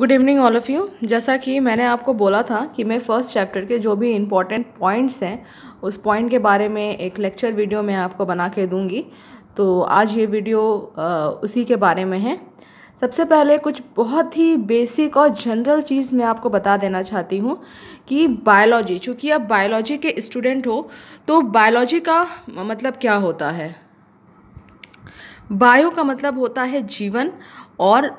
good evening all of you जैसा कि मैंने आपको बोला था कि मैं फ़र्स्ट चैप्टर के जो भी इम्पॉर्टेंट पॉइंट्स हैं उस पॉइंट के बारे में एक लेक्चर वीडियो मैं आपको बना के दूँगी तो आज ये वीडियो उसी के बारे में है सबसे पहले कुछ बहुत ही बेसिक और जनरल चीज़ मैं आपको बता देना चाहती हूँ कि बायोलॉजी चूँकि आप बायोलॉजी के स्टूडेंट हो तो बायोलॉजी का मतलब क्या होता है बायो का मतलब होता है जीवन और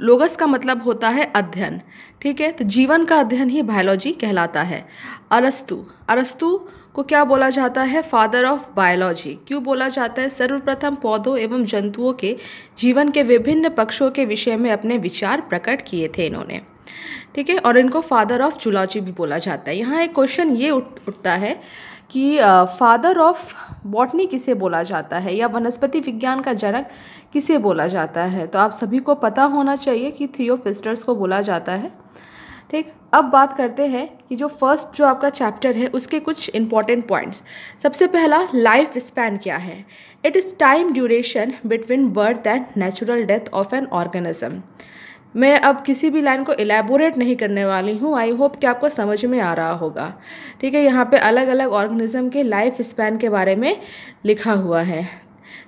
लोगस का मतलब होता है अध्ययन ठीक है तो जीवन का अध्ययन ही बायोलॉजी कहलाता है अरस्तु अरस्तु को क्या बोला जाता है फादर ऑफ बायोलॉजी क्यों बोला जाता है सर्वप्रथम पौधों एवं जंतुओं के जीवन के विभिन्न पक्षों के विषय में अपने विचार प्रकट किए थे इन्होंने ठीक है और इनको फादर ऑफ जूलॉजी भी बोला जाता है यहाँ एक क्वेश्चन ये उठ, उठता है कि फादर ऑफ बॉटनी किसे बोला जाता है या वनस्पति विज्ञान का जनक किसे बोला जाता है तो आप सभी को पता होना चाहिए कि थियोफिस्टर्स को बोला जाता है ठीक अब बात करते हैं कि जो फर्स्ट जो आपका चैप्टर है उसके कुछ इंपॉर्टेंट पॉइंट्स सबसे पहला लाइफ स्पैन क्या है it is time duration between birth and natural death of an organism मैं अब किसी भी लाइन को एलेबोरेट नहीं करने वाली हूँ आई होप कि आपको समझ में आ रहा होगा ठीक है यहाँ पे अलग अलग ऑर्गेनिज्म के लाइफ स्पैन के बारे में लिखा हुआ है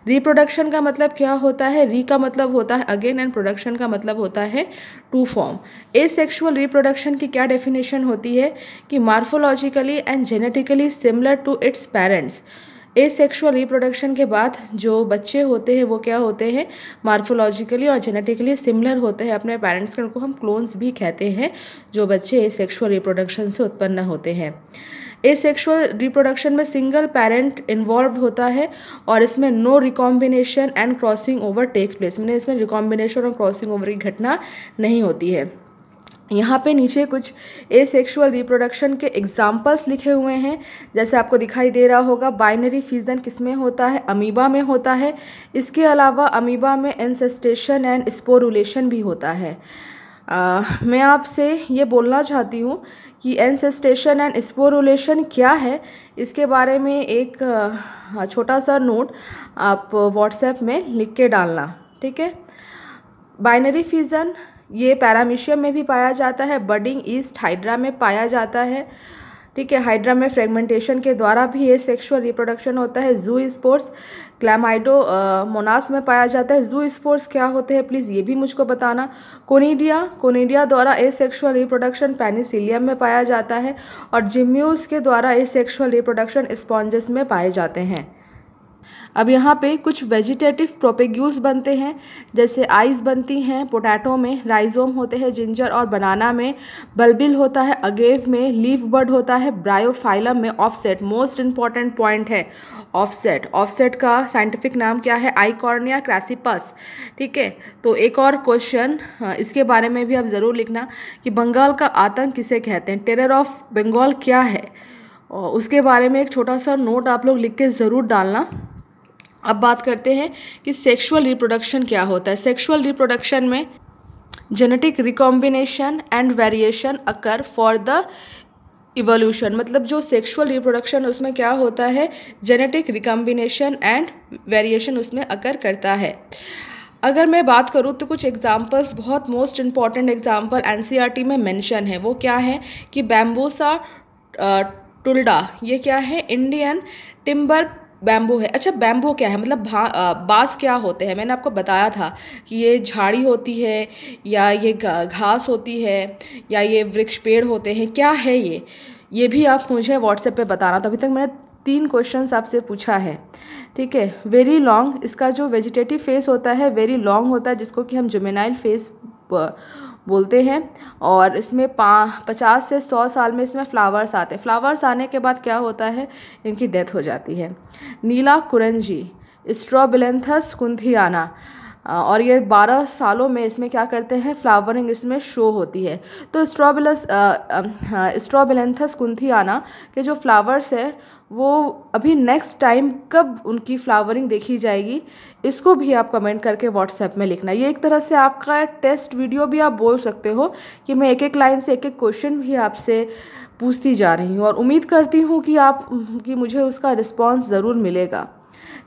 रिप्रोडक्शन का मतलब क्या होता है री का मतलब होता है अगेन एंड प्रोडक्शन का मतलब होता है to form asexual reproduction की क्या डेफिनेशन होती है कि morphologically and genetically similar to its parents asexual reproduction के बाद जो बच्चे होते हैं वो क्या होते हैं मार्फोलॉजिकली और जेनेटिकली सिमिलर होते हैं अपने पेरेंट्स के उनको हम क्लोन्स भी कहते हैं जो बच्चे ए सेक्शुअल रिप्रोडक्शन से उत्पन्न होते हैं ए सेक्शुअल रिप्रोडक्शन में सिंगल पेरेंट इन्वॉल्व होता है और इसमें no recombination and crossing over take place मैंने इसमें रिकॉम्बिनेशन और क्रॉसिंग ओवर की घटना नहीं होती है यहाँ पे नीचे कुछ ए सेक्शुअल रिप्रोडक्शन के एग्जाम्पल्स लिखे हुए हैं जैसे आपको दिखाई दे रहा होगा बाइनरी फ्यूज़न किस में होता है अमीबा में होता है इसके अलावा अमीबा में एनसेस्टेशन एंड स्पोरुलेशन भी होता है आ, मैं आपसे ये बोलना चाहती हूँ कि एनसेस्टेशन एंड स्पोरुलेशन क्या है इसके बारे में एक छोटा सा नोट आप व्हाट्सएप में लिख के डालना ठीक है बाइनरी फ्यूज़न ये पैरामीशियम में भी पाया जाता है बडिंग ईस्ट हाइड्रा में पाया जाता है ठीक है हाइड्रा में फ्रेगमेंटेशन के द्वारा भी ये सेक्सुअल रिप्रोडक्शन होता है जू स्पोर्ट्स क्लैमाइडो मोनास में पाया जाता है जू स्पोर्ट्स क्या होते हैं प्लीज़ ये भी मुझको बताना कोनीडिया कोनीडिया द्वारा ए सेक्शुअल रिप्रोडक्शन पेनिसिलियम में पाया जाता है और जिम्यूस के द्वारा ए सेक्शुअल रिप्रोडक्शन स्पॉन्जेस में पाए जाते हैं अब यहाँ पे कुछ वेजिटेटिव प्रोपेग्यूल्स बनते हैं जैसे आइस बनती हैं पोटैटो में राइजोम होते हैं जिंजर और बनाना में बल्बिल होता है अगेव में लीफ बर्ड होता है ब्रायोफाइलम में ऑफसेट मोस्ट इंपॉर्टेंट पॉइंट है ऑफसेट ऑफसेट का साइंटिफिक नाम क्या है आईकॉर्निया क्रैसिपस ठीक है तो एक और क्वेश्चन हाँ, इसके बारे में भी आप ज़रूर लिखना कि बंगाल का आतंक किसे कहते हैं टेरर ऑफ बंगाल क्या है उसके बारे में एक छोटा सा नोट आप लोग लिख के ज़रूर डालना अब बात करते हैं कि सेक्सुअल रिप्रोडक्शन क्या होता है सेक्सुअल रिप्रोडक्शन में genetic recombination and variation occur for the evolution मतलब जो सेक्सुअल रिप्रोडक्शन उसमें क्या होता है जेनेटिक रिकॉम्बिनेशन एंड वेरिएशन उसमें अकर करता है अगर मैं बात करूँ तो कुछ एग्जांपल्स बहुत मोस्ट इम्पॉर्टेंट एग्जांपल एनसीईआरटी में मेंशन है वो क्या है कि बैम्बूसा टुल्डा uh, ये क्या है इंडियन टिम्बर बैम्बो है अच्छा बैम्बो क्या है मतलब बांस बाँस क्या होते हैं मैंने आपको बताया था कि ये झाड़ी होती है या ये घास होती है या ये वृक्ष पेड़ होते हैं क्या है ये ये भी आप मुझे व्हाट्सएप पे बताना तो अभी तक मैंने तीन क्वेश्चन आपसे पूछा है ठीक है वेरी लॉन्ग इसका जो वेजिटेटिव फेस होता है वेरी लॉन्ग होता है जिसको कि हम जुमेनाइल फेस बोलते हैं और इसमें पा पचास से सौ साल में इसमें फ्लावर्स आते हैं फ्लावर्स आने के बाद क्या होता है इनकी डेथ हो जाती है नीला कुरंजी स्ट्रॉबिलेंथस कुंथियाना और ये 12 सालों में इसमें क्या करते हैं फ्लावरिंग इसमें शो होती है तो स्ट्रॉबेलस स्ट्रॉबेलेंथस कुंथियाना के जो फ्लावर्स है वो अभी नेक्स्ट टाइम कब उनकी फ्लावरिंग देखी जाएगी इसको भी आप कमेंट करके व्हाट्सएप में लिखना ये एक तरह से आपका टेस्ट वीडियो भी आप बोल सकते हो कि मैं एक एक लाइन से एक एक क्वेश्चन भी आपसे पूछती जा रही हूँ और उम्मीद करती हूँ कि आप कि मुझे उसका रिस्पॉन्स ज़रूर मिलेगा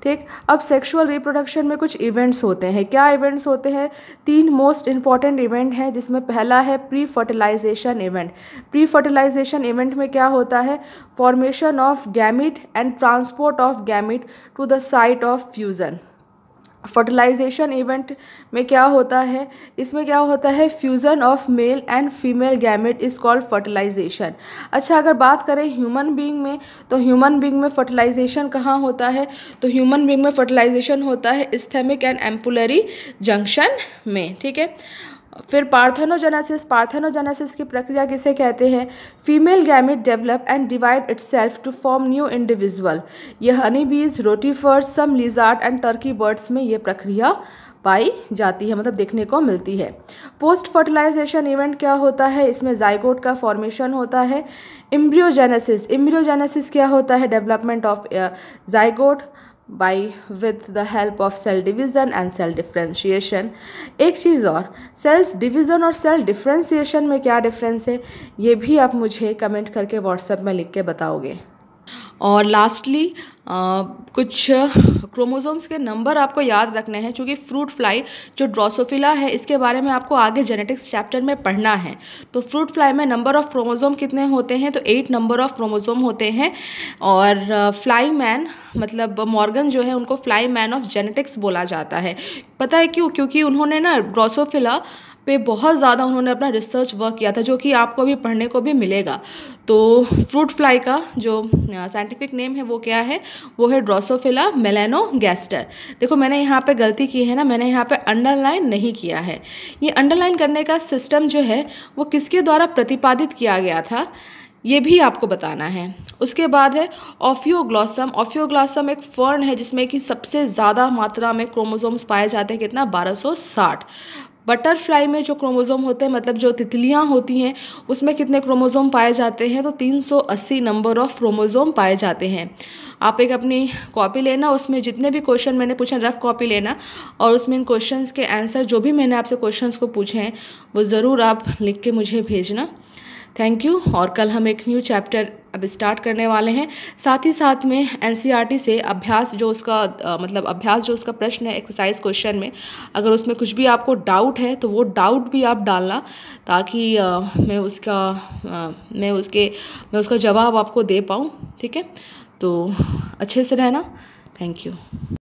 ठीक अब सेक्सुअल रिप्रोडक्शन में कुछ इवेंट्स होते हैं क्या इवेंट्स होते हैं तीन मोस्ट इंपॉर्टेंट इवेंट हैं जिसमें पहला है pre fertilization event pre fertilization event में क्या होता है formation of gamete and transport of gamete to the site of fusion fertilization event में क्या होता है इसमें क्या होता है fusion of male and female gamete is called fertilization अच्छा अगर बात करें ह्यूमन बीइंग में तो ह्यूमन बीइंग में फर्टिलाइजेशन कहाँ होता है तो ह्यूमन बीइंग में फर्टिलाइजेशन होता है स्थेमिक एंड एम्पुलरी जंक्शन में ठीक है फिर पार्थेनोजेनेसिस पार्थेनोजेनेसिस की प्रक्रिया किसे कहते हैं female gamete develop and divide itself to form new individual ये honey bees rotifers some lizard and turkey birds में ये प्रक्रिया पाई जाती है मतलब देखने को मिलती है पोस्ट फर्टिलाइजेशन इवेंट क्या होता है इसमें जाइगोट का फॉर्मेशन होता है इम्ब्रियोजेनेसिस इम्ब्रियोजेनेसिस क्या होता है development of zygote by with the help of cell division and cell differentiation एक चीज़ और सेल्स डिविज़न और सेल डिफ्रेंसीशन में क्या डिफरेंस है ये भी आप मुझे कमेंट करके व्हाट्सएप में लिख के बताओगे और लास्टली कुछ क्रोमोसोम्स के नंबर आपको याद रखने हैं क्योंकि फ्रूट फ्लाई जो ड्रोसोफिला है इसके बारे में आपको आगे जेनेटिक्स चैप्टर में पढ़ना है तो फ्रूट फ्लाई में नंबर ऑफ़ क्रोमोसोम कितने होते हैं तो एट नंबर ऑफ़ क्रोमोसोम होते हैं और फ्लाई मैन मतलब मॉर्गन जो है उनको फ्लाई मैन ऑफ जेनेटिक्स बोला जाता है पता है क्यों क्योंकि उन्होंने ना ड्रोसोफिला पे बहुत ज़्यादा उन्होंने अपना रिसर्च वर्क किया था जो कि आपको अभी पढ़ने को भी मिलेगा तो फ्रूट फ्लाई का जो साइंटिफिक नेम है वो क्या है वो है ड्रोसोफिला मेलेनो गैस्टर देखो मैंने यहाँ पे गलती की है ना मैंने यहाँ पे अंडरलाइन नहीं किया है ये अंडरलाइन करने का सिस्टम जो है वो किसके द्वारा प्रतिपादित किया गया था ये भी आपको बताना है उसके बाद है ऑफियोग्लॉसम ऑफियोग्लॉसम एक फर्न है जिसमें कि सबसे ज़्यादा मात्रा में क्रोमोसोम्स पाए जाते हैं कितना 1260 बटरफ्लाई में जो क्रोमोज़ोम होते हैं मतलब जो तितलियाँ होती हैं उसमें कितने क्रोमोज़ोम पाए जाते हैं तो 380 नंबर ऑफ़ क्रोमोज़ोम पाए जाते हैं आप एक अपनी कॉपी लेना उसमें जितने भी क्वेश्चन मैंने पूछे रफ कॉपी लेना और उसमें इन क्वेश्चन के आंसर जो भी मैंने आपसे क्वेश्चन को पूछे हैं वो ज़रूर आप लिख के मुझे भेजना थैंक यू और कल हम एक न्यू चैप्टर अब स्टार्ट करने वाले हैं साथ ही साथ में एन e से अभ्यास जो उसका आ, मतलब अभ्यास जो उसका प्रश्न है एक्सरसाइज क्वेश्चन में अगर उसमें कुछ भी आपको डाउट है तो वो डाउट भी आप डालना ताकि आ, मैं उसका आ, मैं उसके मैं उसका जवाब आपको दे पाऊँ ठीक है तो अच्छे से रहना थैंक यू